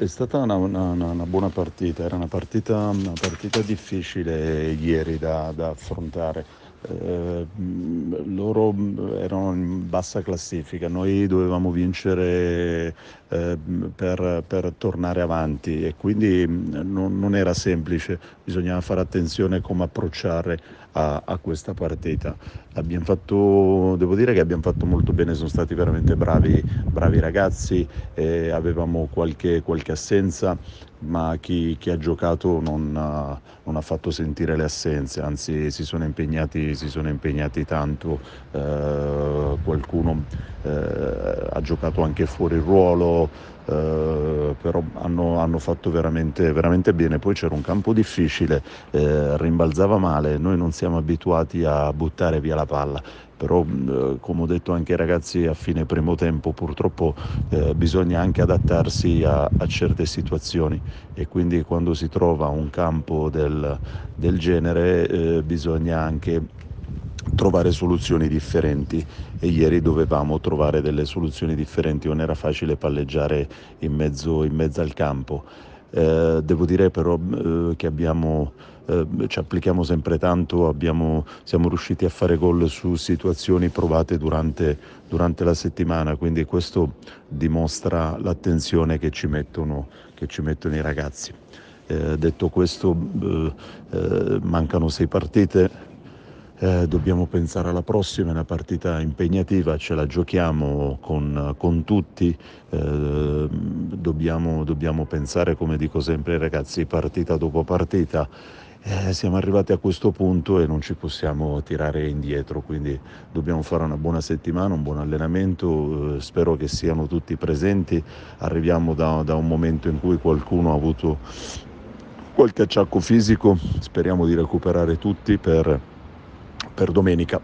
È stata una, una, una, buona partita, era una partita, una partita difficile ieri da, da affrontare. Eh, loro mm, erano in bassa classifica, noi dovevamo vincere eh, per, per, tornare avanti e quindi mm, non, non, era semplice, bisognava fare attenzione come approcciare a, a questa partita. Fatto, devo dire che abbiamo fatto molto bene, sono stati veramente bravi, bravi ragazzi, eh, avevamo qualche, qualche assenza ma chi, chi ha giocato non, eh, non, ha fatto sentire le assenze, anzi si sono impegnati, si sono impegnati tanto, eh, qualcuno eh, ha giocato anche fuori ruolo. Eh, però hanno, hanno fatto veramente, veramente, bene. Poi c'era un campo difficile, eh, rimbalzava male, noi non siamo abituati a buttare via la palla. Però, eh, come ho detto anche ai ragazzi a fine primo tempo, purtroppo eh, bisogna anche adattarsi a, a, certe situazioni e quindi quando si trova un campo del, del genere eh, bisogna anche trovare soluzioni differenti e ieri dovevamo trovare delle soluzioni differenti, non era facile palleggiare in mezzo, in mezzo al campo. Eh, devo dire però eh, che abbiamo, eh, ci applichiamo sempre tanto, abbiamo, siamo riusciti a fare gol su situazioni provate durante, durante, la settimana, quindi questo dimostra l'attenzione che ci mettono, che ci mettono i ragazzi. Eh, detto questo, eh, eh, mancano sei partite, eh, dobbiamo pensare alla prossima, è una partita impegnativa, ce la giochiamo con, con tutti, eh, dobbiamo, dobbiamo, pensare, come dico sempre ai ragazzi, partita dopo partita. Eh, siamo arrivati a questo punto e non ci possiamo tirare indietro, quindi dobbiamo fare una buona settimana, un buon allenamento, eh, spero che siano tutti presenti, arriviamo da, da un momento in cui qualcuno ha avuto qualche acciacco fisico, speriamo di recuperare tutti per per domenica.